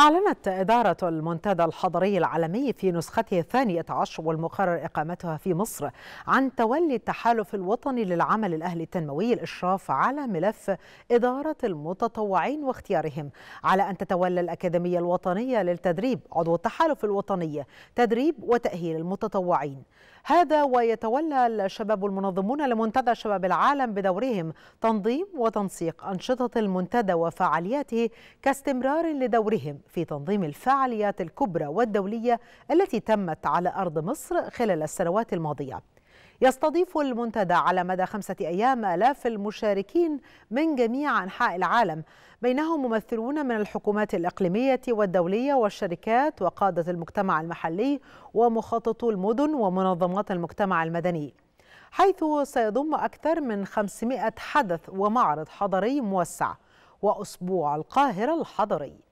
أعلنت إدارة المنتدى الحضري العالمي في نسخته الثانية عشر والمقرر إقامتها في مصر عن تولي التحالف الوطني للعمل الأهلي التنموي الإشراف على ملف إدارة المتطوعين واختيارهم على أن تتولى الأكاديمية الوطنية للتدريب عضو التحالف الوطني تدريب وتأهيل المتطوعين هذا ويتولى الشباب المنظمون لمنتدى شباب العالم بدورهم تنظيم وتنسيق أنشطة المنتدى وفعالياته كاستمرار لدورهم في تنظيم الفعاليات الكبرى والدولية التي تمت على أرض مصر خلال السنوات الماضية يستضيف المنتدى على مدى خمسة أيام آلاف المشاركين من جميع أنحاء العالم بينهم ممثلون من الحكومات الإقليمية والدولية والشركات وقادة المجتمع المحلي ومخططو المدن ومنظمات المجتمع المدني حيث سيضم أكثر من 500 حدث ومعرض حضري موسع وأسبوع القاهرة الحضري